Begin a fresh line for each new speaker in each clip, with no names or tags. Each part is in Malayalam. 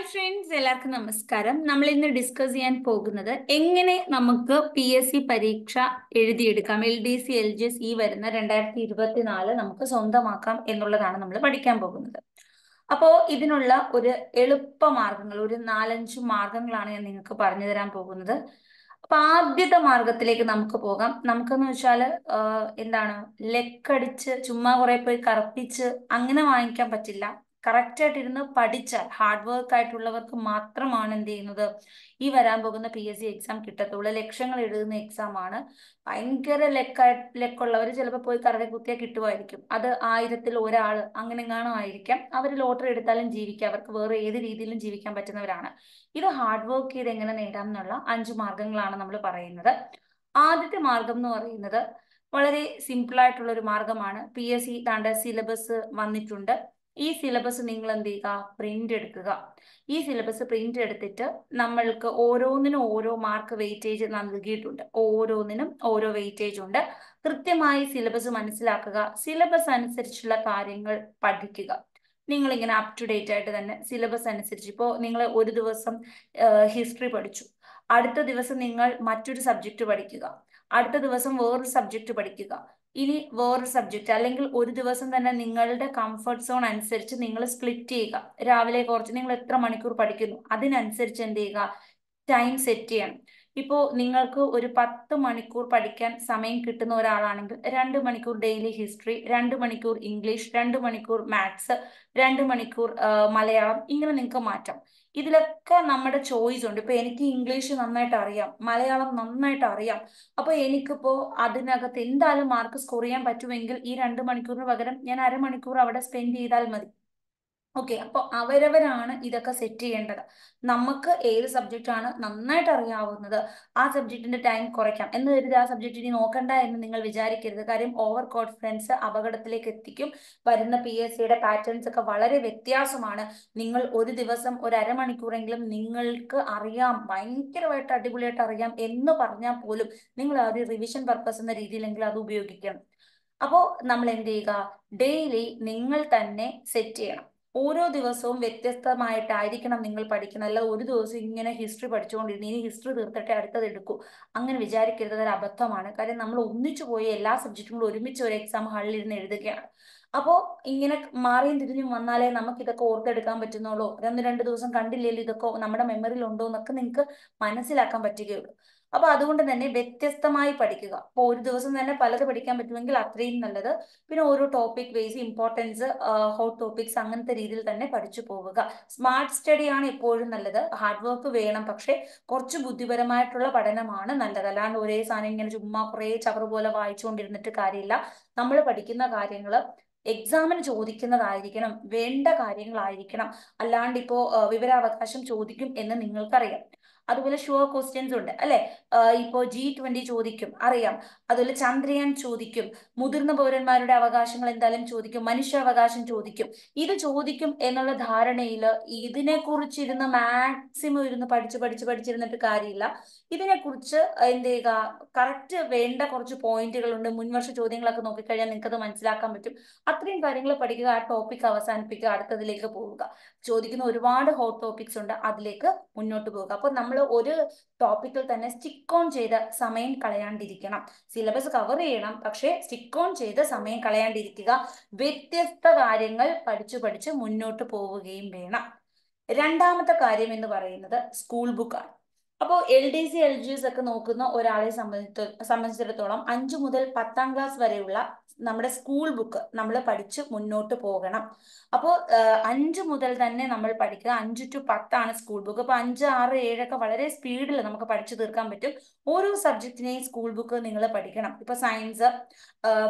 ഹായ് ഫ്രണ്ട്സ് എല്ലാവർക്കും നമസ്കാരം നമ്മൾ ഇന്ന് ഡിസ്കസ് ചെയ്യാൻ പോകുന്നത് എങ്ങനെ നമുക്ക് പി എസ് സി പരീക്ഷ എഴുതിയെടുക്കാം L D C L G S ഈ വരുന്ന രണ്ടായിരത്തി നാല് നമുക്ക് സ്വന്തമാക്കാം എന്നുള്ളതാണ് നമ്മൾ പഠിക്കാൻ പോകുന്നത് അപ്പോ ഇതിനുള്ള ഒരു എളുപ്പ മാർഗങ്ങൾ ഒരു നാലഞ്ച് മാർഗങ്ങളാണ് ഞാൻ നിങ്ങൾക്ക് പറഞ്ഞു തരാൻ പോകുന്നത് അപ്പൊ ആദ്യത്തെ മാർഗത്തിലേക്ക് നമുക്ക് പോകാം നമുക്കെന്ന് വെച്ചാൽ എന്താണ് ലെക്കടിച്ച് ചുമ്മാ കുറെ പോയി കറുപ്പിച്ച് അങ്ങനെ വാങ്ങിക്കാൻ പറ്റില്ല കറക്റ്റ് ആയിട്ടിരുന്ന് പഠിച്ചാൽ ഹാർഡ് വർക്ക് ആയിട്ടുള്ളവർക്ക് മാത്രമാണ് എന്ത് ചെയ്യുന്നത് ഈ വരാൻ പോകുന്ന പി എസ് സി എക്സാം കിട്ടത്തുള്ളൂ ലക്ഷങ്ങൾ എഴുതുന്ന എക്സാം ആണ് ഭയങ്കര ലെക്കായി ലെക്കുള്ളവർ ചിലപ്പോൾ പോയി കറവെ കുത്തിയാൽ കിട്ടുമായിരിക്കും അത് ആയിരത്തിൽ ഒരാൾ അങ്ങനെ എങ്ങാനും ആയിരിക്കാം അവർ ലോട്ടറി എടുത്താലും ജീവിക്കാം അവർക്ക് വേറെ ഏത് രീതിയിലും ജീവിക്കാൻ പറ്റുന്നവരാണ് ഇത് ഹാർഡ് വർക്ക് ചെയ്ത് എങ്ങനെ നേടാം എന്നുള്ള അഞ്ച് മാർഗങ്ങളാണ് നമ്മൾ പറയുന്നത് ആദ്യത്തെ മാർഗം എന്ന് പറയുന്നത് വളരെ സിമ്പിൾ ആയിട്ടുള്ള ഒരു മാർഗമാണ് പി എസ് സി താണ്ട സിലബസ് വന്നിട്ടുണ്ട് ഈ സിലബസ് നിങ്ങൾ എന്ത് ചെയ്യുക പ്രിന്റ് എടുക്കുക ഈ സിലബസ് പ്രിന്റ് എടുത്തിട്ട് നമ്മൾക്ക് ഓരോന്നിനും ഓരോ മാർക്ക് വെയിറ്റേജ് നൽകിയിട്ടുണ്ട് ഓരോന്നിനും ഓരോ വെയിറ്റേജ് ഉണ്ട് കൃത്യമായി സിലബസ് മനസ്സിലാക്കുക സിലബസ് അനുസരിച്ചുള്ള കാര്യങ്ങൾ പഠിക്കുക നിങ്ങൾ ഇങ്ങനെ അപ് ടു ഡേറ്റ് ആയിട്ട് തന്നെ സിലബസ് അനുസരിച്ച് ഇപ്പോൾ നിങ്ങൾ ഒരു ദിവസം ഹിസ്റ്ററി പഠിച്ചു അടുത്ത ദിവസം നിങ്ങൾ മറ്റൊരു സബ്ജക്റ്റ് പഠിക്കുക അടുത്ത ദിവസം വേറൊരു സബ്ജക്റ്റ് പഠിക്കുക ഇനി വേറൊരു സബ്ജക്റ്റ് അല്ലെങ്കിൽ ഒരു ദിവസം തന്നെ നിങ്ങളുടെ കംഫർട്ട് സോൺ അനുസരിച്ച് നിങ്ങൾ സ്പ്ലിറ്റ് ചെയ്യുക രാവിലെ കുറച്ച് നിങ്ങൾ എത്ര മണിക്കൂർ പഠിക്കുന്നു അതിനനുസരിച്ച് എന്ത് ചെയ്യുക ടൈം സെറ്റ് ചെയ്യണം ഇപ്പോൾ നിങ്ങൾക്ക് ഒരു പത്ത് മണിക്കൂർ പഠിക്കാൻ സമയം കിട്ടുന്ന ഒരാളാണെങ്കിൽ രണ്ട് മണിക്കൂർ ഡെയിലി ഹിസ്റ്ററി രണ്ട് മണിക്കൂർ ഇംഗ്ലീഷ് രണ്ട് മണിക്കൂർ മാത്സ് രണ്ട് മണിക്കൂർ മലയാളം ഇങ്ങനെ നിങ്ങൾക്ക് മാറ്റാം ഇതിലൊക്കെ നമ്മുടെ ചോയ്സ് ഉണ്ട് ഇപ്പൊ എനിക്ക് ഇംഗ്ലീഷ് നന്നായിട്ട് അറിയാം മലയാളം നന്നായിട്ട് അറിയാം അപ്പൊ എനിക്കിപ്പോ അതിനകത്ത് എന്തായാലും മാർക്ക് സ്കോർ ചെയ്യാൻ പറ്റുമെങ്കിൽ ഈ രണ്ട് മണിക്കൂറിന് പകരം ഞാൻ അരമണിക്കൂർ അവിടെ സ്പെൻഡ് ചെയ്താൽ മതി ഓക്കെ അപ്പൊ അവരവരാണ് ഇതൊക്കെ സെറ്റ് ചെയ്യേണ്ടത് നമുക്ക് ഏത് സബ്ജക്റ്റ് ആണ് നന്നായിട്ട് അറിയാവുന്നത് ആ സബ്ജക്റ്റിന്റെ ടൈം കുറയ്ക്കാം എന്ന് കരുതി ആ സബ്ജക്റ്റ് ഇനി നോക്കണ്ട എന്ന് നിങ്ങൾ വിചാരിക്കരുത് കാര്യം ഓവർ കോൺഫിഡൻസ് അപകടത്തിലേക്ക് എത്തിക്കും വരുന്ന പി എസ് സിയുടെ പാറ്റേൺസ് ഒക്കെ വളരെ വ്യത്യാസമാണ് നിങ്ങൾ ഒരു ദിവസം ഒരു അരമണിക്കൂറെങ്കിലും നിങ്ങൾക്ക് അറിയാം ഭയങ്കരമായിട്ട് അടിപൊളിയായിട്ട് അറിയാം എന്ന് പറഞ്ഞാൽ പോലും നിങ്ങൾ ആ ഒരു റിവിഷൻ പർപ്പസ് എന്ന രീതിയിലെങ്കിലും അത് ഉപയോഗിക്കണം അപ്പോ നമ്മൾ എന്ത് ചെയ്യുക ഡെയിലി നിങ്ങൾ തന്നെ സെറ്റ് ചെയ്യണം ഓരോ ദിവസവും വ്യത്യസ്തമായിട്ടായിരിക്കണം നിങ്ങൾ പഠിക്കുന്നത് അല്ലാതെ ഒരു ദിവസം ഇങ്ങനെ ഹിസ്റ്ററി പഠിച്ചുകൊണ്ടിരുന്നു ഇനി ഹിസ്റ്ററി തീർത്തിട്ട് അടുത്തത് എടുക്കൂ അങ്ങനെ വിചാരിക്കരുത് അതൊരു അബദ്ധമാണ് കാര്യം നമ്മൾ ഒന്നിച്ചു പോയി എല്ലാ സബ്ജക്റ്റുകളും ഒരുമിച്ച് ഒരു എക്സാം ഹാളിൽ ഇരുന്ന് എഴുതുകയാണ് അപ്പോ ഇങ്ങനെ മാറിയും തിരിഞ്ഞും വന്നാലേ നമുക്ക് ഇതൊക്കെ ഓർത്തെടുക്കാൻ പറ്റുന്നുള്ളൂ ഒന്ന് രണ്ട് ദിവസം കണ്ടില്ലല്ലോ ഇതൊക്കെ നമ്മുടെ മെമ്മറിയിൽ ഉണ്ടോ എന്നൊക്കെ നിങ്ങൾക്ക് മനസ്സിലാക്കാൻ പറ്റുകയുള്ളൂ അപ്പൊ അതുകൊണ്ട് തന്നെ വ്യത്യസ്തമായി പഠിക്കുക അപ്പോൾ ഒരു ദിവസം തന്നെ പലത് പഠിക്കാൻ പറ്റുമെങ്കിൽ അത്രയും നല്ലത് പിന്നെ ഓരോ topic wise importance hot topics അങ്ങനത്തെ രീതിയിൽ തന്നെ പഠിച്ചു പോവുക സ്മാർട്ട് സ്റ്റഡിയാണ് എപ്പോഴും നല്ലത് ഹാർഡ് വർക്ക് വേണം പക്ഷെ കുറച്ച് ബുദ്ധിപരമായിട്ടുള്ള പഠനമാണ് നല്ലത് അല്ലാണ്ട് ഒരേ സാധനം ഇങ്ങനെ ചുമ്മാ കുറേ ചവറ് പോലെ വായിച്ചുകൊണ്ടിരുന്നിട്ട് കാര്യമില്ല നമ്മൾ പഠിക്കുന്ന കാര്യങ്ങൾ എക്സാമിന് ചോദിക്കുന്നതായിരിക്കണം വേണ്ട കാര്യങ്ങളായിരിക്കണം അല്ലാണ്ട് ഇപ്പോ വിവരാവകാശം ചോദിക്കും എന്ന് നിങ്ങൾക്കറിയാം അതുപോലെ ഷുവർ ക്വസ്റ്റ്യൻസ് ഉണ്ട് അല്ലെ ഇപ്പോ ജി ട്വന്റി ചോദിക്കും അറിയാം അതുപോലെ ചന്ദ്രയാൻ ചോദിക്കും മുതിർന്ന പൗരന്മാരുടെ അവകാശങ്ങൾ എന്തായാലും ചോദിക്കും മനുഷ്യാവകാശം ചോദിക്കും ഇത് ചോദിക്കും എന്നുള്ള ധാരണയിൽ ഇതിനെ കുറിച്ചിരുന്ന് മാക്സിമം ഇരുന്ന് പഠിച്ച് പഠിച്ച് പഠിച്ചിരുന്നിട്ട് കാര്യമില്ല ഇതിനെക്കുറിച്ച് എന്ത് ചെയ്യുക കറക്റ്റ് വേണ്ട കുറച്ച് പോയിന്റുകളുണ്ട് മുൻവർഷ ചോദ്യങ്ങളൊക്കെ നോക്കിക്കഴിഞ്ഞാൽ നിങ്ങൾക്ക് അത് മനസ്സിലാക്കാൻ പറ്റും അത്രയും കാര്യങ്ങൾ പഠിക്കുക ആ ടോപ്പിക് അവസാനിപ്പിക്കുക അടുത്തതിലേക്ക് പോവുക ചോദിക്കുന്ന ഒരുപാട് ഹോട്ട് ടോപ്പിക്സ് ഉണ്ട് അതിലേക്ക് മുന്നോട്ട് പോവുക അപ്പൊ നമ്മൾ ഒരു ടോപ്പിക്കിൽ തന്നെ സ്റ്റിക്ക് ഓൺ ചെയ്ത സമയം കളയാണ്ടിരിക്കണം സിലബസ് കവർ ചെയ്യണം പക്ഷേ സ്റ്റിക്ക് ഓൺ ചെയ്ത സമയം കളയാണ്ടിരിക്കുക വ്യത്യസ്ത കാര്യങ്ങൾ പഠിച്ചു പഠിച്ച് മുന്നോട്ട് പോവുകയും വേണം രണ്ടാമത്തെ കാര്യം എന്ന് പറയുന്നത് സ്കൂൾ ബുക്കാണ് അപ്പോൾ L D C L G S ഒക്കെ നോക്കുന്ന ഒരാളെ സംബന്ധിച്ച സംബന്ധിച്ചിടത്തോളം അഞ്ചു മുതൽ പത്താം ക്ലാസ് വരെയുള്ള നമ്മുടെ സ്കൂൾ ബുക്ക് നമ്മൾ പഠിച്ച് മുന്നോട്ട് പോകണം അപ്പോൾ അഞ്ച് മുതൽ തന്നെ നമ്മൾ പഠിക്കുക അഞ്ച് ടു പത്താണ് സ്കൂൾ ബുക്ക് അപ്പോൾ അഞ്ച് ആറ് ഏഴൊക്കെ വളരെ സ്പീഡിൽ നമുക്ക് പഠിച്ചു തീർക്കാൻ പറ്റും ഓരോ സബ്ജക്റ്റിനെയും സ്കൂൾ ബുക്ക് നിങ്ങൾ പഠിക്കണം ഇപ്പൊ സയൻസ്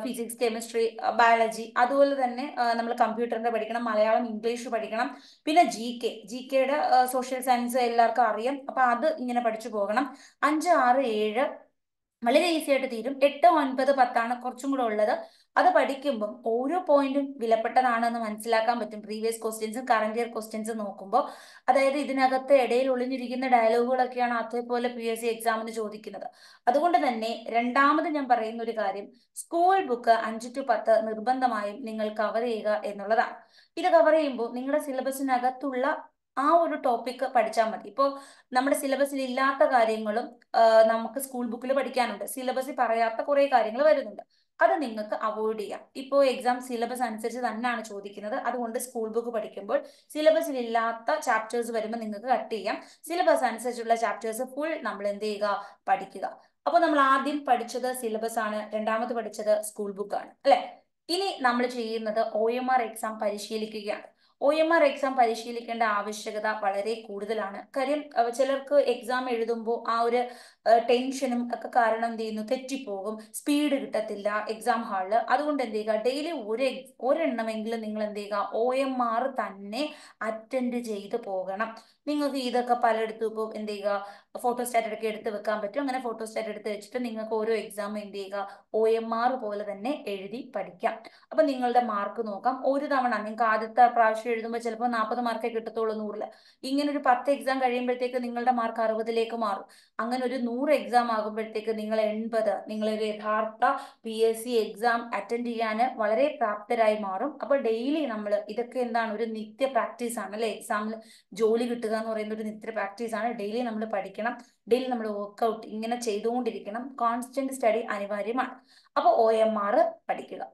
ഫിസിക്സ് കെമിസ്ട്രി ബയോളജി അതുപോലെ തന്നെ നമ്മൾ കമ്പ്യൂട്ടറിന്റെ പഠിക്കണം മലയാളം ഇംഗ്ലീഷ് പഠിക്കണം പിന്നെ ജി കെ ജി കെയുടെ സോഷ്യൽ സയൻസ് എല്ലാവർക്കും അറിയാം അപ്പൊ അത് ഇങ്ങനെ പഠിച്ചു പോകണം അഞ്ച് ആറ് ഏഴ് വളരെ ഈസി ആയിട്ട് തീരും എട്ട് ഒൻപത് പത്താണ് കുറച്ചും കൂടെ ഉള്ളത് അത് പഠിക്കുമ്പം ഓരോ പോയിന്റും വിലപ്പെട്ടതാണെന്ന് മനസ്സിലാക്കാൻ പറ്റും പ്രീവിയസ് ക്വസ്റ്റ്യൻസും കറന്റ് ഇയർ ക്വസ്റ്റ്യൻസും നോക്കുമ്പോൾ അതായത് ഇതിനകത്ത് ഇടയിൽ ഒളിഞ്ഞിരിക്കുന്ന ഡയലോഗുകളൊക്കെയാണ് അതേപോലെ പി എസ് സി എക്സാമിന് ചോദിക്കുന്നത് അതുകൊണ്ട് തന്നെ രണ്ടാമത് ഞാൻ പറയുന്ന ഒരു കാര്യം സ്കൂൾ ബുക്ക് അഞ്ച് ടു പത്ത് നിർബന്ധമായും നിങ്ങൾ കവർ ചെയ്യുക എന്നുള്ളതാണ് ഇത് കവർ ചെയ്യുമ്പോൾ നിങ്ങളുടെ സിലബസിനകത്തുള്ള ആ ഒരു ടോപ്പിക് പഠിച്ചാൽ മതി ഇപ്പോൾ നമ്മുടെ സിലബസിൽ ഇല്ലാത്ത കാര്യങ്ങളും നമുക്ക് സ്കൂൾ ബുക്കിൽ പഠിക്കാനുണ്ട് സിലബസിൽ പറയാത്ത കുറേ കാര്യങ്ങൾ വരുന്നുണ്ട് അത് നിങ്ങൾക്ക് അവോയ്ഡ് ചെയ്യാം ഇപ്പോൾ എക്സാം സിലബസ് അനുസരിച്ച് തന്നെയാണ് ചോദിക്കുന്നത് അതുകൊണ്ട് സ്കൂൾ ബുക്ക് പഠിക്കുമ്പോൾ സിലബസിൽ ഇല്ലാത്ത ചാപ്റ്റേഴ്സ് വരുമ്പോൾ നിങ്ങൾക്ക് കട്ട് ചെയ്യാം സിലബസ് അനുസരിച്ചുള്ള ചാപ്റ്റേഴ്സ് ഫുൾ നമ്മൾ എന്ത് ചെയ്യുക പഠിക്കുക അപ്പോൾ നമ്മൾ ആദ്യം പഠിച്ചത് സിലബസ് ആണ് രണ്ടാമത് പഠിച്ചത് സ്കൂൾ ബുക്ക് ആണ് അല്ലെ ഇനി നമ്മൾ ചെയ്യുന്നത് ഒ എം ആർ എക്സാം പരിശീലിക്കുകയാണ് ഒ എം ആർ എക്സാം പരിശീലിക്കേണ്ട ആവശ്യകത വളരെ കൂടുതലാണ് കാര്യം ചിലർക്ക് എക്സാം എഴുതുമ്പോൾ ആ ഒരു ടെൻഷനും ഒക്കെ കാരണം എന്ത് ചെയ്യുന്നു തെറ്റിപ്പോകും സ്പീഡ് കിട്ടത്തില്ല എക്സാം ഹാളിൽ അതുകൊണ്ട് എന്ത് ചെയ്യുക ഡെയിലി ഒരു ഒരെണ്ണമെങ്കിലും നിങ്ങൾ എന്ത് ചെയ്യുക ഒ എം ആർ തന്നെ അറ്റൻഡ് ചെയ്ത് പോകണം നിങ്ങൾക്ക് ഇതൊക്കെ പലയിടത്തും ഇപ്പോൾ എന്ത് ചെയ്യുക ഫോട്ടോസ്റ്റാറ്റ് ഒക്കെ എടുത്ത് വെക്കാൻ പറ്റും അങ്ങനെ ഫോട്ടോസ്റ്റാറ്റ് എടുത്ത് വെച്ചിട്ട് നിങ്ങൾക്ക് ഓരോ എക്സാം എന്ത് ചെയ്യുക ഒ എം ആർ പോലെ തന്നെ എഴുതി പഠിക്കാം അപ്പൊ നിങ്ങളുടെ മാർക്ക് നോക്കാം ഒരു തവണ നിങ്ങൾക്ക് ആദ്യത്തെ പ്രാവശ്യം എഴുതുമ്പോൾ ചിലപ്പോൾ നാൽപ്പത് മാർക്കേ കിട്ടത്തുള്ളൂ നൂറിൽ ഇങ്ങനെ ഒരു പത്ത് എക്സാം കഴിയുമ്പോഴത്തേക്ക് നിങ്ങളുടെ മാർക്ക് അറുപതിലേക്ക് മാറും അങ്ങനെ ഒരു നൂറ് എക്സാം ആകുമ്പോഴത്തേക്ക് നിങ്ങൾ എൺപത് നിങ്ങളൊരു യഥാർത്ഥ P S C exam attend ചെയ്യാൻ വളരെ പ്രാപ്തരായി മാറും അപ്പൊ ഡെയിലി നമ്മൾ ഇതൊക്കെ എന്താണ് ഒരു നിത്യ പ്രാക്ടീസ് ആണ് അല്ലെ എക്സാമിൽ ജോലി കിട്ടുക എന്ന് പറയുന്ന ഒരു നിത്യ പ്രാക്ടീസ് ആണ് ഡെയിലി നമ്മൾ പഠിക്കണം ഡെയിലി നമ്മൾ വർക്ക്ഔട്ട് ഇങ്ങനെ ചെയ്തുകൊണ്ടിരിക്കണം കോൺസ്റ്റന്റ് സ്റ്റഡി അനിവാര്യമാണ് അപ്പോൾ ഒ എം ആർ പഠിക്കുക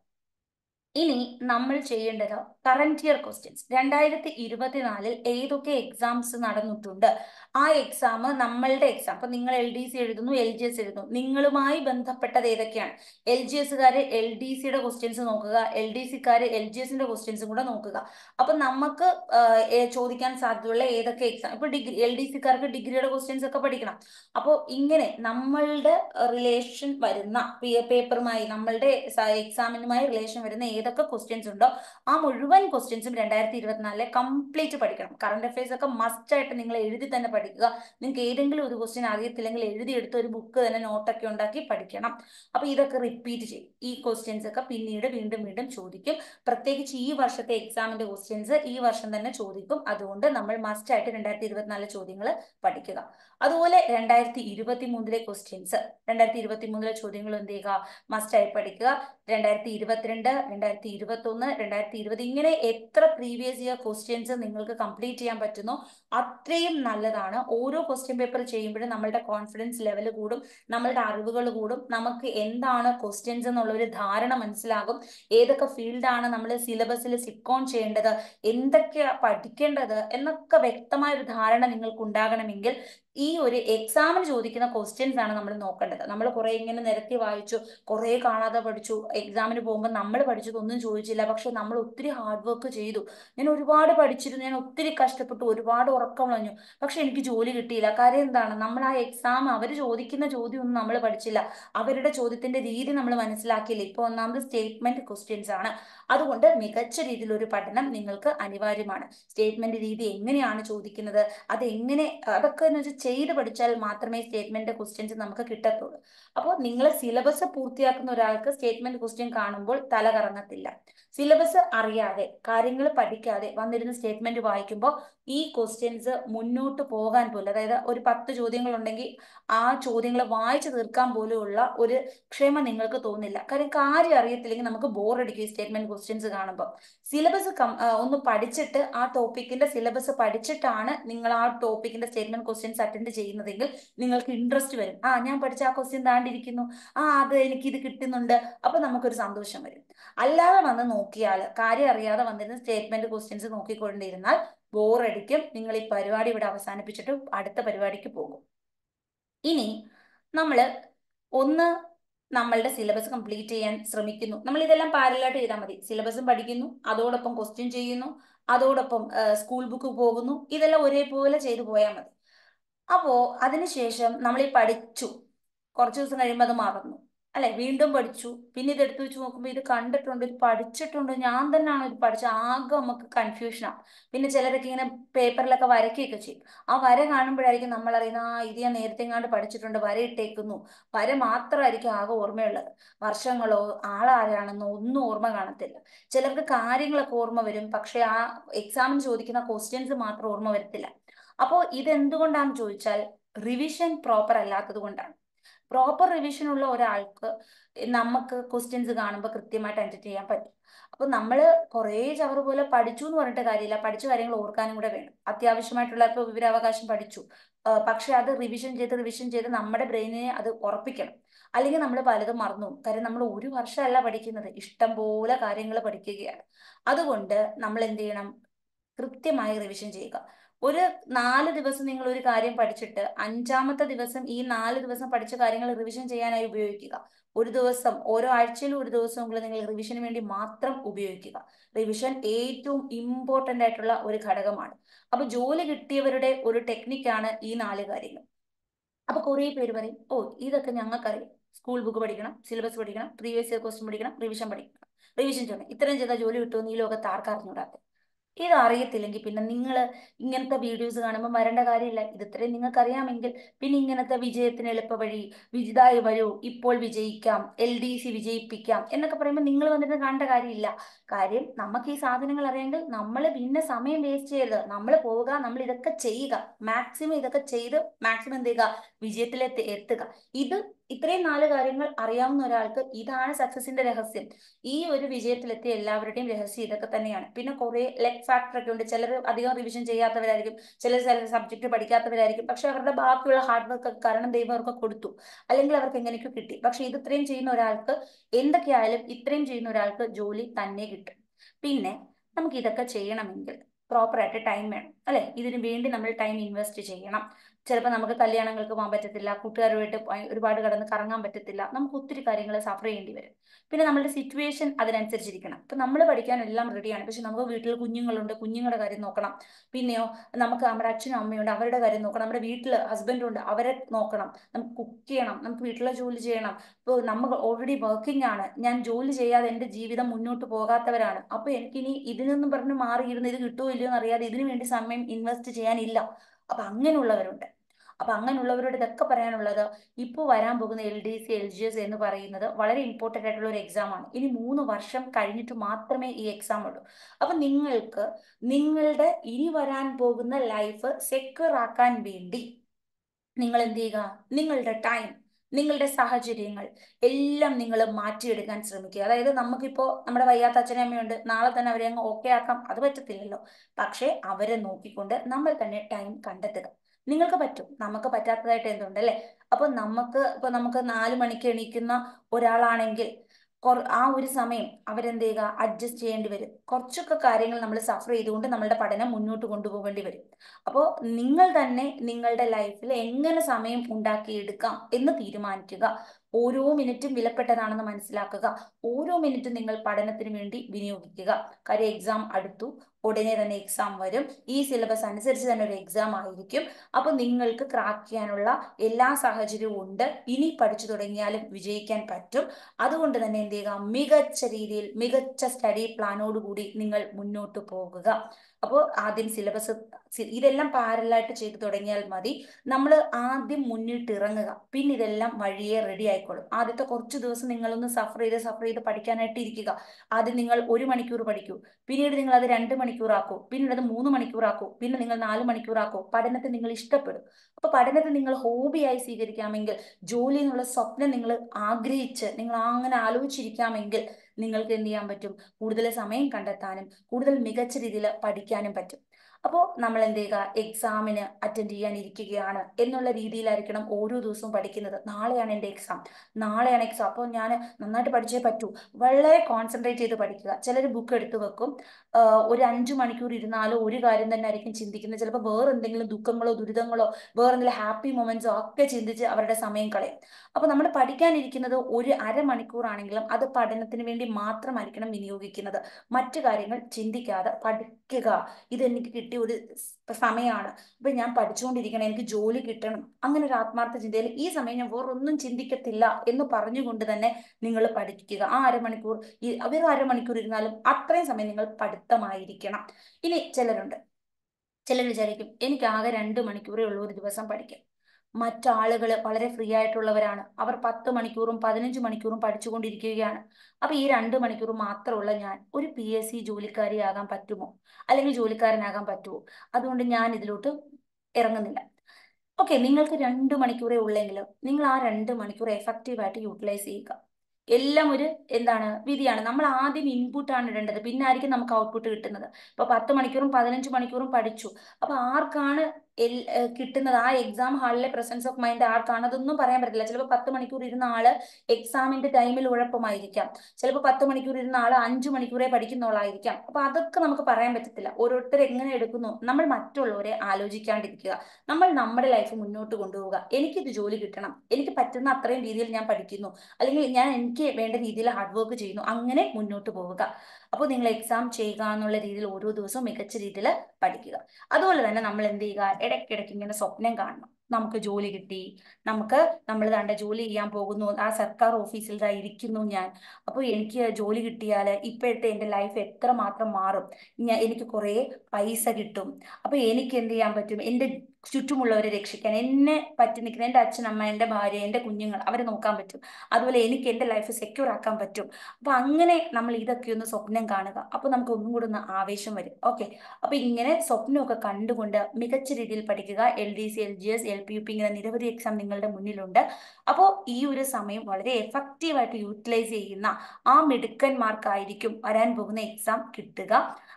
ഇനി നമ്മൾ ചെയ്യേണ്ടത് കറന്റ് ഇയർ ക്വസ്റ്റ്യൻസ് രണ്ടായിരത്തി ഇരുപത്തിനാലിൽ ഏതൊക്കെ എക്സാംസ് നടന്നിട്ടുണ്ട് ആ എക്സാം നമ്മളുടെ എക്സാം അപ്പൊ നിങ്ങൾ എൽ ഡി സി എഴുതുന്നു എൽ ജി എസ് എഴുതുന്നു നിങ്ങളുമായി ബന്ധപ്പെട്ടത് ഏതൊക്കെയാണ് എൽ ജി എസുകാര് എൽ ഡി സിയുടെ ക്വസ്റ്റ്യൻസ് നോക്കുക എൽ ഡി സിക്കാര് എൽ ജി എസിന്റെ ക്വസ്റ്റ്യൻസും കൂടെ നോക്കുക അപ്പൊ നമുക്ക് ചോദിക്കാൻ സാധ്യതയുള്ള ഏതൊക്കെ എക്സാം ഇപ്പൊ ഡിഗ്രി എൽ ഡി സിക്കാർക്ക് ഡിഗ്രിയുടെ ക്വസ്റ്റ്യൻസ് ഒക്കെ പഠിക്കണം അപ്പോൾ ഇങ്ങനെ നമ്മളുടെ റിലേഷൻ വരുന്ന പേപ്പറുമായി നമ്മളുടെ എക്സാമിനുമായി റിലേഷൻ വരുന്ന ഏതൊക്കെ ക്വസ്റ്റ്യൻസ് ഉണ്ടോ ആ മുഴുവൻ ക്വസ്റ്റ്യൻസും രണ്ടായിരത്തി ഇരുപത്തിനാലിലെ കംപ്ലീറ്റ് പഠിക്കണം കറണ്ട് അഫയേഴ്സ് ഒക്കെ മസ്റ്റ് ആയിട്ട് നിങ്ങൾ എഴുതി തന്നെ പഠിക്കുക നിങ്ങൾക്ക് ഏതെങ്കിലും ഒരു ക്വസ്റ്റ്യൻ അറിയത്തില്ലെങ്കിൽ എഴുതിയെടുത്ത് ഒരു ബുക്ക് തന്നെ നോട്ടൊക്കെ ഉണ്ടാക്കി പഠിക്കണം അപ്പൊ ഇതൊക്കെ റിപ്പീറ്റ് ചെയ്യും ഈ ക്വസ്റ്റ്യൻസ് ഒക്കെ പിന്നീട് വീണ്ടും വീണ്ടും ചോദിക്കും പ്രത്യേകിച്ച് ഈ വർഷത്തെ എക്സാമിന്റെ ക്വസ്റ്റ്യൻസ് ഈ വർഷം തന്നെ ചോദിക്കും അതുകൊണ്ട് നമ്മൾ മസ്റ്റ് ആയിട്ട് രണ്ടായിരത്തി ഇരുപത്തിനാല് ചോദ്യങ്ങൾ പഠിക്കുക അതുപോലെ രണ്ടായിരത്തി ഇരുപത്തി മൂന്നിലെ ക്വസ്റ്റ്യൻസ് രണ്ടായിരത്തി ഇരുപത്തി മൂന്നിലെ ചോദ്യങ്ങൾ എന്ത് ചെയ്യുക മസ്റ്റ് ആയി പഠിക്കുക രണ്ടായിരത്തി ഇരുപത്തിരണ്ട് രണ്ടായിരത്തി ഇരുപത്തി ഒന്ന് രണ്ടായിരത്തി ഇരുപത് ഇങ്ങനെ എത്ര പ്രീവിയസ് ഇയർ ക്വസ്റ്റ്യൻസ് നിങ്ങൾക്ക് കംപ്ലീറ്റ് ചെയ്യാൻ പറ്റുന്നോ അത്രയും നല്ലതാണ് ആണ് ഓരോ ക്വസ്റ്റ്യൻ പേപ്പർ ചെയ്യുമ്പോഴും നമ്മളുടെ കോൺഫിഡൻസ് ലെവൽ കൂടും നമ്മളുടെ അറിവുകൾ കൂടും നമുക്ക് എന്താണ് ക്വസ്റ്റ്യൻസ് എന്നുള്ള ഒരു ധാരണ മനസ്സിലാകും ഏതൊക്കെ ഫീൽഡാണ് നമ്മൾ സിലബസിൽ ഓൺ ചെയ്യേണ്ടത് എന്തൊക്കെ പഠിക്കേണ്ടത് എന്നൊക്കെ വ്യക്തമായ ഒരു ധാരണ നിങ്ങൾക്ക് ഉണ്ടാകണമെങ്കിൽ ഈ ഒരു എക്സാമിന് ചോദിക്കുന്ന ക്വസ്റ്റ്യൻസ് ആണ് നമ്മൾ നോക്കേണ്ടത് നമ്മൾ കുറെ ഇങ്ങനെ നിരത്തി വായിച്ചു കുറെ കാണാതെ പഠിച്ചു എക്സാമിന് പോകുമ്പോൾ നമ്മൾ പഠിച്ചതൊന്നും ചോദിച്ചില്ല പക്ഷെ നമ്മൾ ഒത്തിരി ഹാർഡ് വർക്ക് ചെയ്തു ഞാൻ ഒരുപാട് പഠിച്ചിരുന്നു ഞാൻ ഒത്തിരി കഷ്ടപ്പെട്ടു ഒരുപാട് ഉറക്കം വളഞ്ഞു പക്ഷെ എനിക്ക് ജോലി കിട്ടിയില്ല കാര്യം എന്താണ് നമ്മൾ ആ എക്സാം അവർ ചോദിക്കുന്ന ചോദ്യമൊന്നും നമ്മൾ പഠിച്ചില്ല അവരുടെ ചോദ്യത്തിന്റെ രീതി നമ്മൾ മനസ്സിലാക്കിയില്ല ഇപ്പൊ ഒന്നാമത് സ്റ്റേറ്റ്മെന്റ് ക്വസ്റ്റ്യൻസ് ആണ് അതുകൊണ്ട് മികച്ച രീതിയിലൊരു പഠനം നിങ്ങൾക്ക് അനിവാര്യമാണ് സ്റ്റേറ്റ്മെന്റ് രീതി എങ്ങനെയാണ് ചോദിക്കുന്നത് അത് എങ്ങനെ അതൊക്കെ എന്ന് വെച്ചാൽ ചെയ്ത് പഠിച്ചാൽ മാത്രമേ സ്റ്റേറ്റ്മെന്റ് ക്വസ്റ്റ്യൻസ് നമുക്ക് കിട്ടത്തുള്ളൂ അപ്പോൾ നിങ്ങൾ സിലബസ് പൂർത്തിയാക്കുന്ന ഒരാൾക്ക് സ്റ്റേറ്റ്മെന്റ് ക്വസ്റ്റ്യൻ കാണുമ്പോൾ തല കറങ്ങത്തില്ല സിലബസ് അറിയാതെ കാര്യങ്ങൾ പഠിക്കാതെ വന്നിരുന്ന സ്റ്റേറ്റ്മെന്റ് വായിക്കുമ്പോൾ ഈ ക്വസ്റ്റ്യൻസ് മുന്നോട്ട് പോകാൻ പോലും അതായത് ഒരു പത്ത് ചോദ്യങ്ങൾ ഉണ്ടെങ്കിൽ ആ ചോദ്യങ്ങൾ വായിച്ചു തീർക്കാൻ പോലെയുള്ള ഒരു ക്ഷമ നിങ്ങൾക്ക് തോന്നില്ല കാര്യം കാര്യം അറിയത്തില്ലെങ്കിൽ നമുക്ക് ബോറടിക്കും ഈ സ്റ്റേറ്റ്മെന്റ് ക്വസ്റ്റ്യൻസ് കാണുമ്പോൾ സിലബസ് ഒന്ന് പഠിച്ചിട്ട് ആ ടോപ്പിക്കിന്റെ സിലബസ് പഠിച്ചിട്ടാണ് നിങ്ങൾ ആ ടോപ്പിക്കിന്റെ സ്റ്റേറ്റ്മെന്റ് ക്വസ്റ്റ്യൻസ് അറ്റൻഡ് ചെയ്യുന്നതെങ്കിൽ നിങ്ങൾക്ക് ഇൻട്രസ്റ്റ് വരും ആ ഞാൻ പഠിച്ച ആ ക്വസ്റ്റ്യൻ താണ്ടിരിക്കുന്നു ആ അത് എനിക്ക് ഇത് കിട്ടുന്നുണ്ട് അപ്പൊ നമുക്കൊരു സന്തോഷം വരും അല്ലാതെ വന്ന് നോക്കിയാൽ കാര്യം അറിയാതെ വന്നിരുന്ന സ്റ്റേറ്റ്മെന്റ് ക്വസ്റ്റ്യൻസ് നോക്കിക്കൊണ്ടിരുന്നാൽ ബോറടിക്കും നിങ്ങൾ ഈ പരിപാടി ഇവിടെ അവസാനിപ്പിച്ചിട്ട് അടുത്ത പരിപാടിക്ക് പോകും ഇനി നമ്മൾ ഒന്ന് നമ്മളുടെ സിലബസ് കംപ്ലീറ്റ് ചെയ്യാൻ ശ്രമിക്കുന്നു നമ്മൾ ഇതെല്ലാം പാരലായിട്ട് ചെയ്താൽ മതി സിലബസും പഠിക്കുന്നു അതോടൊപ്പം ക്വസ്റ്റ്യൻ ചെയ്യുന്നു അതോടൊപ്പം സ്കൂൾ ബുക്ക് പോകുന്നു ഇതെല്ലാം ഒരേപോലെ ചെയ്തു പോയാൽ മതി അപ്പോൾ അതിനുശേഷം നമ്മൾ ഈ പഠിച്ചു കുറച്ച് ദിവസം കഴിയുമ്പോൾ അത് മറന്നു അല്ലെ വീണ്ടും പഠിച്ചു പിന്നെ ഇത് എടുത്തു വെച്ച് നോക്കുമ്പോൾ ഇത് കണ്ടിട്ടുണ്ട് ഇത് പഠിച്ചിട്ടുണ്ട് ഞാൻ തന്നെയാണ് ഇത് പഠിച്ചത് ആകെ നമുക്ക് കൺഫ്യൂഷനാണ് പിന്നെ ചിലരൊക്കെ ഇങ്ങനെ പേപ്പറിലൊക്കെ വരയ്ക്കുകയൊക്കെ ചെയ്യും ആ വര കാണുമ്പോഴായിരിക്കും നമ്മൾ അറിയുന്ന ആ ഇത് ഞാൻ നേരത്തെ എങ്ങാണ്ട് പഠിച്ചിട്ടുണ്ട് വര ഇട്ടേക്കുന്നു വര മാത്രമായിരിക്കും ആകെ ഓർമ്മയുള്ളത് വർഷങ്ങളോ ആളാരാണെന്നോ ഒന്നും ഓർമ്മ കാണത്തില്ല ചിലർക്ക് കാര്യങ്ങളൊക്കെ ഓർമ്മ വരും പക്ഷെ ആ എക്സാമിന് ചോദിക്കുന്ന ക്വസ്റ്റ്യൻസ് മാത്രം ഓർമ്മ വരത്തില്ല അപ്പോ ഇതെന്തുകൊണ്ടാണെന്ന് ചോദിച്ചാൽ റിവിഷൻ പ്രോപ്പർ അല്ലാത്തത് കൊണ്ടാണ് പ്രോപ്പർ റിവിഷൻ ഉള്ള ഒരാൾക്ക് നമുക്ക് ക്വസ്റ്റ്യൻസ് കാണുമ്പോൾ കൃത്യമായിട്ട് അറ്റൻഡ് ചെയ്യാൻ പറ്റും അപ്പൊ നമ്മൾ കുറേ ചവർ പോലെ പഠിച്ചു എന്ന് പറഞ്ഞിട്ട് കാര്യമില്ല പഠിച്ച കാര്യങ്ങൾ ഓർക്കാനും കൂടെ വേണം അത്യാവശ്യമായിട്ടുള്ള ഇപ്പൊ വിവരാവകാശം പഠിച്ചു പക്ഷെ അത് റിവിഷൻ ചെയ്ത് റിവിഷൻ ചെയ്ത് നമ്മുടെ ബ്രെയിനിനെ അത് ഉറപ്പിക്കണം അല്ലെങ്കിൽ നമ്മൾ പലതും മറന്നു കാര്യം നമ്മൾ ഒരു വർഷമല്ല പഠിക്കുന്നത് ഇഷ്ടം പോലെ കാര്യങ്ങൾ പഠിക്കുകയാണ് അതുകൊണ്ട് നമ്മൾ എന്ത് ചെയ്യണം കൃത്യമായി റിവിഷൻ ചെയ്യുക ഒരു നാല് ദിവസം നിങ്ങൾ ഒരു കാര്യം പഠിച്ചിട്ട് അഞ്ചാമത്തെ ദിവസം ഈ നാല് ദിവസം പഠിച്ച കാര്യങ്ങൾ റിവിഷൻ ചെയ്യാനായി ഉപയോഗിക്കുക ഒരു ദിവസം ഓരോ ആഴ്ചയിലും ഒരു ദിവസം നിങ്ങൾ റിവിഷന് വേണ്ടി മാത്രം ഉപയോഗിക്കുക റിവിഷൻ ഏറ്റവും ഇമ്പോർട്ടൻ്റ് ആയിട്ടുള്ള ഒരു ഘടകമാണ് അപ്പൊ ജോലി കിട്ടിയവരുടെ ഒരു ടെക്നിക്കാണ് ഈ നാല് കാര്യങ്ങൾ അപ്പൊ കുറേ പേര് പറയും ഓ ഇതൊക്കെ ഞങ്ങൾക്കറിയാം സ്കൂൾ ബുക്ക് പഠിക്കണം സിലബസ് പഠിക്കണം പ്രീവിയസ് ഇയർ ക്വസ്റ്റ്യൻ പഠിക്കണം റിവിഷൻ പഠിക്കണം റിവിഷൻ ചെയ്യണം ഇത്രയും ചെയ്താൽ ജോലി കിട്ടുമെന്ന് ഈ ലോകത്ത് ആർക്കറിഞ്ഞൂടാതെ ഇത് പിന്നെ നിങ്ങൾ ഇങ്ങനത്തെ വീഡിയോസ് കാണുമ്പോൾ വരേണ്ട കാര്യമില്ല ഇത് ഇത്രയും നിങ്ങൾക്ക് അറിയാമെങ്കിൽ പിന്നെ ഇങ്ങനത്തെ വിജയത്തിന് എളുപ്പ വഴി വിജിതായി വരൂ ഇപ്പോൾ വിജയിക്കാം എൽ ഡി സി വിജയിപ്പിക്കാം എന്നൊക്കെ പറയുമ്പോൾ നിങ്ങൾ വന്നിട്ട് കാണേണ്ട കാര്യമില്ല കാര്യം നമുക്ക് ഈ സാധനങ്ങൾ അറിയാമെങ്കിൽ നമ്മൾ പിന്നെ സമയം വേസ്റ്റ് ചെയ്യരുത് നമ്മൾ പോവുക നമ്മൾ ഇതൊക്കെ ചെയ്യുക മാക്സിമം ഇതൊക്കെ ചെയ്ത് മാക്സിമം എന്ത് ചെയ്യുക വിജയത്തിലെത്തി എത്തുക ഇത് ഇത്രയും നാല് കാര്യങ്ങൾ അറിയാവുന്ന ഒരാൾക്ക് ഇതാണ് സക്സസിന്റെ രഹസ്യം ഈ ഒരു വിജയത്തിലെത്തിയ എല്ലാവരുടെയും രഹസ്യം ഇതൊക്കെ തന്നെയാണ് പിന്നെ കുറെ ലെക് ഫാക്ടർ ഒക്കെ ഉണ്ട് ചിലർ അധികം റിവിഷൻ ചെയ്യാത്തവരായിരിക്കും ചിലർ ചില സബ്ജക്ട് പഠിക്കാത്തവരായിരിക്കും പക്ഷെ അവരുടെ ബാക്കിയുള്ള ഹാർഡ് വർക്ക് കാരണം ദൈവം അവർക്ക് കൊടുത്തു അല്ലെങ്കിൽ അവർക്ക് എങ്ങനെയൊക്കെ കിട്ടി പക്ഷെ ഇത് ഇത്രയും ചെയ്യുന്ന ഒരാൾക്ക് എന്തൊക്കെയായാലും ഇത്രയും ചെയ്യുന്ന ഒരാൾക്ക് ജോലി തന്നെ കിട്ടും പിന്നെ നമുക്ക് ഇതൊക്കെ ചെയ്യണമെങ്കിൽ പ്രോപ്പറായിട്ട് ടൈം വേണം അല്ലെ ഇതിനു വേണ്ടി നമ്മൾ ടൈം ഇൻവെസ്റ്റ് ചെയ്യണം ചിലപ്പോൾ നമുക്ക് കല്യാണങ്ങൾക്ക് പോകാൻ പറ്റത്തില്ല കൂട്ടുകാരുമായിട്ട് ഒരുപാട് കടന്ന് കറങ്ങാൻ പറ്റത്തില്ല നമുക്ക് ഒത്തിരി കാര്യങ്ങൾ സഫർ ചെയ്യേണ്ടി വരും പിന്നെ നമ്മുടെ സിറ്റുവേഷൻ അതിനനുസരിച്ചിരിക്കണം ഇപ്പം നമ്മൾ പഠിക്കാൻ എല്ലാം റെഡിയാണ് പക്ഷെ നമുക്ക് വീട്ടിൽ കുഞ്ഞുങ്ങളുണ്ട് കുഞ്ഞുങ്ങളുടെ കാര്യം നോക്കണം പിന്നെയോ നമുക്ക് നമ്മുടെ അച്ഛനും അമ്മയുണ്ട് അവരുടെ കാര്യം നോക്കണം നമ്മുടെ വീട്ടിൽ ഹസ്ബൻഡുണ്ട് അവരെ നോക്കണം നമുക്ക് കുക്ക് ചെയ്യണം നമുക്ക് വീട്ടിലെ ജോലി ചെയ്യണം ഇപ്പോൾ നമ്മൾ ഓൾറെഡി വർക്കിംഗ് ആണ് ഞാൻ ജോലി ചെയ്യാതെ എൻ്റെ ജീവിതം മുന്നോട്ട് പോകാത്തവരാണ് അപ്പോൾ എനിക്കിനി ഇതിനൊന്നും പറഞ്ഞ് മാറിയിരുന്ന് ഇത് കിട്ടുമോ ഇല്ലയോ എന്നറിയാതെ ഇതിനു വേണ്ടി സമയം ഇൻവെസ്റ്റ് ചെയ്യാനില്ല അപ്പൊ അങ്ങനെയുള്ളവരുണ്ട് അപ്പൊ അങ്ങനെയുള്ളവരോട് ഇതൊക്കെ പറയാനുള്ളത് ഇപ്പോൾ വരാൻ പോകുന്ന L D C L G S എന്ന് പറയുന്നത് വളരെ ഇമ്പോർട്ടൻ്റ് ആയിട്ടുള്ള ഒരു എക്സാം ആണ് ഇനി മൂന്ന് വർഷം കഴിഞ്ഞിട്ട് മാത്രമേ ഈ എക്സാം ഉള്ളൂ അപ്പൊ നിങ്ങൾക്ക് നിങ്ങളുടെ ഇനി വരാൻ പോകുന്ന ലൈഫ് സെക്യൂർ ആക്കാൻ വേണ്ടി നിങ്ങൾ എന്ത് ചെയ്യുക നിങ്ങളുടെ ടൈം നിങ്ങളുടെ സാഹചര്യങ്ങൾ എല്ലാം നിങ്ങൾ മാറ്റിയെടുക്കാൻ ശ്രമിക്കുക അതായത് നമുക്കിപ്പോൾ നമ്മുടെ വയ്യാത്ത അച്ഛനമ്മയുണ്ട് നാളെ തന്നെ അവരെ അങ്ങ് ഓക്കെ ആക്കാം അത് പറ്റത്തില്ലല്ലോ പക്ഷേ അവരെ നോക്കിക്കൊണ്ട് നമ്മൾ തന്നെ ടൈം കണ്ടെത്തുക നിങ്ങൾക്ക് പറ്റും നമുക്ക് പറ്റാത്തതായിട്ട് എന്തുണ്ട് അല്ലേ അപ്പൊ നമുക്ക് ഇപ്പൊ നമുക്ക് നാലു മണിക്ക് എണീക്കുന്ന ഒരാളാണെങ്കിൽ ആ ഒരു സമയം അവരെന്ത് ചെയ്യുക അഡ്ജസ്റ്റ് ചെയ്യേണ്ടി വരും കുറച്ചൊക്കെ കാര്യങ്ങൾ നമ്മൾ സഫർ ചെയ്തുകൊണ്ട് നമ്മളുടെ പഠനം മുന്നോട്ട് കൊണ്ടുപോകേണ്ടി വരും അപ്പോൾ നിങ്ങൾ തന്നെ നിങ്ങളുടെ ലൈഫിൽ എങ്ങനെ സമയം ഉണ്ടാക്കിയെടുക്കാം എന്ന് തീരുമാനിക്കുക ഓരോ മിനിറ്റും വിലപ്പെട്ടതാണെന്ന് മനസ്സിലാക്കുക ഓരോ മിനിറ്റും നിങ്ങൾ പഠനത്തിന് വേണ്ടി വിനിയോഗിക്കുക കാര്യം എക്സാം അടുത്തു ഉടനെ തന്നെ എക്സാം വരും ഈ സിലബസ് അനുസരിച്ച് തന്നെ ഒരു എക്സാം ആയിരിക്കും അപ്പൊ നിങ്ങൾക്ക് ക്രാക്ക് ചെയ്യാനുള്ള എല്ലാ സാഹചര്യവും ഉണ്ട് ഇനി പഠിച്ചു തുടങ്ങിയാലും വിജയിക്കാൻ പറ്റും അതുകൊണ്ട് തന്നെ എന്ത് ചെയ്യുക മികച്ച രീതിയിൽ മികച്ച സ്റ്റഡി പ്ലാനോടുകൂടി നിങ്ങൾ മുന്നോട്ട് പോകുക അപ്പോൾ ആദ്യം സിലബസ് ഇതെല്ലാം പാരലായിട്ട് ചെയ്ത് തുടങ്ങിയാൽ മതി നമ്മൾ ആദ്യം മുന്നിട്ട് ഇറങ്ങുക പിന്നെ ഇതെല്ലാം വഴിയെ റെഡി ആയിക്കോളും ആദ്യത്തെ കുറച്ച് ദിവസം നിങ്ങളൊന്ന് സഫർ ചെയ്ത് സഫർ ചെയ്ത് പഠിക്കാനായിട്ട് ഇരിക്കുക ആദ്യം നിങ്ങൾ ഒരു മണിക്കൂർ പഠിക്കൂ പിന്നീട് നിങ്ങൾ അത് രണ്ട് മണിക്കൂർ ആക്കൂ പിന്നീട് അത് മൂന്ന് മണിക്കൂർ ആക്കൂ പിന്നെ നിങ്ങൾ നാല് മണിക്കൂർ ആക്കൂ പഠനത്തെ നിങ്ങൾ ഇഷ്ടപ്പെടും അപ്പൊ പഠനത്തെ നിങ്ങൾ ഹോബിയായി സ്വീകരിക്കാമെങ്കിൽ ജോലി എന്നുള്ള സ്വപ്നം നിങ്ങൾ ആഗ്രഹിച്ച് നിങ്ങൾ അങ്ങനെ ആലോചിച്ചിരിക്കാമെങ്കിൽ നിങ്ങൾക്ക് എന്ത് ചെയ്യാൻ പറ്റും കൂടുതൽ സമയം കണ്ടെത്താനും കൂടുതൽ മികച്ച രീതിയിൽ പഠിക്കാനും പറ്റും അപ്പോൾ നമ്മൾ എന്ത് ചെയ്യുക എക്സാമിന് അറ്റൻഡ് ചെയ്യാൻ ഇരിക്കുകയാണ് എന്നുള്ള രീതിയിലായിരിക്കണം ഓരോ ദിവസവും പഠിക്കുന്നത് നാളെയാണ് എൻ്റെ എക്സാം നാളെയാണ് എക്സാം അപ്പോൾ ഞാൻ നന്നായിട്ട് പഠിച്ചേ പറ്റൂ വളരെ കോൺസെൻട്രേറ്റ് ചെയ്ത് പഠിക്കുക ചിലർ ബുക്ക് എടുത്തു വെക്കും ഒരു അഞ്ചു മണിക്കൂർ ഇരുന്നാലും ഒരു കാര്യം തന്നെ ആയിരിക്കും ചിന്തിക്കുന്നത് ചിലപ്പോൾ വേറെ എന്തെങ്കിലും ദുഃഖങ്ങളോ ദുരിതങ്ങളോ വേറെ എന്തെങ്കിലും ഹാപ്പി മൊമെന്റ്സോ ഒക്കെ ചിന്തിച്ച് അവരുടെ സമയം കളയും അപ്പോൾ നമ്മൾ പഠിക്കാനിരിക്കുന്നത് ഒരു അരമണിക്കൂറാണെങ്കിലും അത് പഠനത്തിന് വേണ്ടി മാത്രമായിരിക്കണം വിനിയോഗിക്കുന്നത് മറ്റു കാര്യങ്ങൾ ചിന്തിക്കാതെ പഠിക്കുക ഇത് എനിക്ക് കിട്ടി കിട്ടിയ ഒരു സമയമാണ് ഇപ്പൊ ഞാൻ പഠിച്ചുകൊണ്ടിരിക്കണം എനിക്ക് ജോലി കിട്ടണം അങ്ങനെ ഒരു ആത്മാർത്ഥ ചിന്തയിൽ ഈ സമയം ഞാൻ വേറൊന്നും ചിന്തിക്കത്തില്ല എന്ന് പറഞ്ഞുകൊണ്ട് തന്നെ നിങ്ങൾ പഠിക്കുക ആ അരമണിക്കൂർ ഈ വെറും അരമണിക്കൂർ ഇരുന്നാലും അത്രയും സമയം നിങ്ങൾ പഠിത്തമായിരിക്കണം ഇനി ചിലരുണ്ട് ചിലർ വിചാരിക്കും എനിക്ക് ആകെ രണ്ട് മണിക്കൂറേ ഉള്ളൂ ഒരു ദിവസം പഠിക്കാം മറ്റാളുകൾ വളരെ ഫ്രീ ആയിട്ടുള്ളവരാണ് അവർ പത്ത് മണിക്കൂറും പതിനഞ്ച് മണിക്കൂറും പഠിച്ചുകൊണ്ടിരിക്കുകയാണ് അപ്പൊ ഈ രണ്ട് മണിക്കൂർ മാത്രമുള്ള ഞാൻ ഒരു പി എസ് സി ജോലിക്കാരിയാകാൻ പറ്റുമോ അല്ലെങ്കിൽ ജോലിക്കാരനാകാൻ പറ്റുമോ അതുകൊണ്ട് ഞാൻ ഇതിലോട്ട് ഇറങ്ങുന്നില്ല ഓക്കെ നിങ്ങൾക്ക് രണ്ട് മണിക്കൂറേ ഉള്ളെങ്കിലും നിങ്ങൾ ആ രണ്ട് മണിക്കൂർ എഫക്റ്റീവായിട്ട് യൂട്ടിലൈസ് ചെയ്യുക എല്ലാം ഒരു എന്താണ് വിധിയാണ് നമ്മൾ ആദ്യം ഇൻപുട്ടാണ് ഇടേണ്ടത് പിന്നെ ആയിരിക്കും നമുക്ക് ഔട്ട്പുട്ട് കിട്ടുന്നത് ഇപ്പൊ പത്ത് മണിക്കൂറും പതിനഞ്ച് മണിക്കൂറും പഠിച്ചു അപ്പൊ ആർക്കാണ് കിട്ടുന്നത് ആ എക്സാം ഹാളിലെ പ്രസൻസ് ഓഫ് മൈൻഡ് ആർക്കാണ് അതൊന്നും പറയാൻ പറ്റില്ല ചിലപ്പോൾ പത്ത് മണിക്കൂർ ഇരുന്ന ആള് എക്സാമിന്റെ ടൈമിൽ ഉഴപ്പമായിരിക്കാം ചിലപ്പോൾ പത്ത് മണിക്കൂർ ഇരുന്ന ആള് അഞ്ചു മണിക്കൂറേ പഠിക്കുന്നോളായിരിക്കാം അപ്പൊ അതൊക്കെ നമുക്ക് പറയാൻ പറ്റത്തില്ല ഓരോരുത്തർ എങ്ങനെ എടുക്കുന്നു നമ്മൾ മറ്റുള്ളവരെ ആലോചിക്കാണ്ടിരിക്കുക നമ്മൾ നമ്മുടെ ലൈഫ് മുന്നോട്ട് കൊണ്ടുപോവുക എനിക്കിത് ജോലി കിട്ടണം എനിക്ക് പറ്റുന്ന അത്രയും രീതിയിൽ ഞാൻ പഠിക്കുന്നു അല്ലെങ്കിൽ ഞാൻ എനിക്ക് വേണ്ട രീതിയിൽ ഹാർഡ് വർക്ക് ചെയ്യുന്നു അങ്ങനെ മുന്നോട്ട് പോവുക അപ്പോൾ നിങ്ങൾ എക്സാം ചെയ്യുക എന്നുള്ള രീതിയിൽ ഓരോ ദിവസവും മികച്ച രീതിയിൽ പഠിക്കുക അതുപോലെ തന്നെ നമ്മൾ എന്ത് ചെയ്യുക ഇടയ്ക്കിടയ്ക്ക് ഇങ്ങനെ സ്വപ്നം കാണണം നമുക്ക് ജോലി കിട്ടി നമുക്ക് നമ്മൾ തണ്ട ജോലി ചെയ്യാൻ പോകുന്നു ആ സർക്കാർ ഓഫീസിൽ ഇരിക്കുന്നു ഞാൻ അപ്പോൾ എനിക്ക് ജോലി കിട്ടിയാൽ ഇപ്പോഴത്തെ എൻ്റെ ലൈഫ് എത്ര മാത്രം മാറും ഞാൻ എനിക്ക് കുറേ പൈസ കിട്ടും അപ്പോൾ എനിക്ക് എന്ത് ചെയ്യാൻ പറ്റും എൻ്റെ ചുറ്റുമുള്ളവരെ രക്ഷിക്കാൻ എന്നെ പറ്റി നിൽക്കുന്ന എൻ്റെ അച്ഛൻ അമ്മ എൻ്റെ ഭാര്യ എൻ്റെ കുഞ്ഞുങ്ങൾ അവരെ നോക്കാൻ പറ്റും അതുപോലെ എനിക്ക് എൻ്റെ ലൈഫ് സെക്യൂർ ആക്കാൻ പറ്റും അപ്പൊ അങ്ങനെ നമ്മൾ ഇതൊക്കെ ഒന്ന് സ്വപ്നം കാണുക അപ്പൊ നമുക്ക് ഒന്നും കൂടെ ഒന്ന് ആവേശം വരും ഓക്കെ അപ്പൊ ഇങ്ങനെ സ്വപ്നമൊക്കെ കണ്ടുകൊണ്ട് മികച്ച രീതിയിൽ പഠിക്കുക L D C L G S L P U P ഇങ്ങനെ നിരവധി എക്സാം നിങ്ങളുടെ മുന്നിലുണ്ട് അപ്പോൾ ഈ ഒരു സമയം വളരെ എഫക്റ്റീവായിട്ട് യൂട്ടിലൈസ് ചെയ്യുന്ന ആ മിടുക്കന്മാർക്കായിരിക്കും വരാൻ പോകുന്ന എക്സാം കിട്ടുക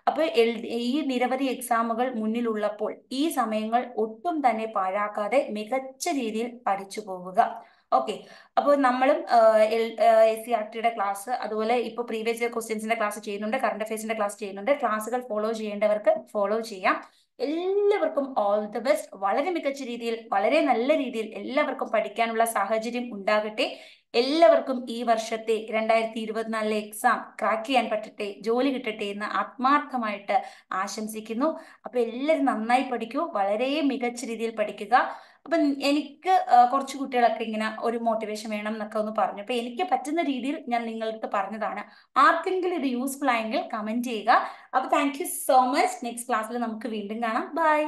അപ്പോൾ എൽ ഈ നിരവധി എക്സാമുകൾ മുന്നിലുള്ളപ്പോൾ ഈ സമയങ്ങൾ ഒട്ടും തന്നെ പാഴാക്കാതെ മികച്ച രീതിയിൽ പഠിച്ചു പോവുക ഓക്കെ അപ്പോൾ നമ്മളും എൽ എസ് സി ആർ ടിയുടെ ക്ലാസ് അതുപോലെ ഇപ്പൊ പ്രീവിയസ് ഇയർ ക്വസ്റ്റ്യൻസിന്റെ ക്ലാസ് ചെയ്യുന്നുണ്ട് കറണ്ട് അഫയേഴ്സിന്റെ ക്ലാസ് ചെയ്യുന്നുണ്ട് ക്ലാസ്സുകൾ ഫോളോ ചെയ്യേണ്ടവർക്ക് ഫോളോ ചെയ്യാം എല്ലാവർക്കും ഓൾ ദി ബെസ്റ്റ് വളരെ മികച്ച രീതിയിൽ വളരെ നല്ല രീതിയിൽ എല്ലാവർക്കും പഠിക്കാനുള്ള സാഹചര്യം ഉണ്ടാകട്ടെ എല്ലാവർക്കും ഈ വർഷത്തെ രണ്ടായിരത്തി ഇരുപത്തിനാലിലെ എക്സാം ക്രാക്ക് ചെയ്യാൻ പറ്റട്ടെ ജോലി കിട്ടട്ടെ എന്ന് ആത്മാർത്ഥമായിട്ട് ആശംസിക്കുന്നു അപ്പൊ എല്ലാവരും നന്നായി പഠിക്കൂ വളരെ മികച്ച രീതിയിൽ പഠിക്കുക അപ്പം എനിക്ക് കുറച്ച് കുട്ടികളൊക്കെ ഇങ്ങനെ ഒരു മോട്ടിവേഷൻ വേണം എന്നൊക്കെ ഒന്ന് പറഞ്ഞു അപ്പൊ എനിക്ക് പറ്റുന്ന രീതിയിൽ ഞാൻ നിങ്ങൾക്ക് പറഞ്ഞതാണ് ആർക്കെങ്കിലും ഇത് യൂസ്ഫുൾ ആയെങ്കിൽ കമന്റ് ചെയ്യുക അപ്പൊ താങ്ക് സോ മച്ച് നെക്സ്റ്റ് ക്ലാസ്സിൽ നമുക്ക് വീണ്ടും കാണാം ബൈ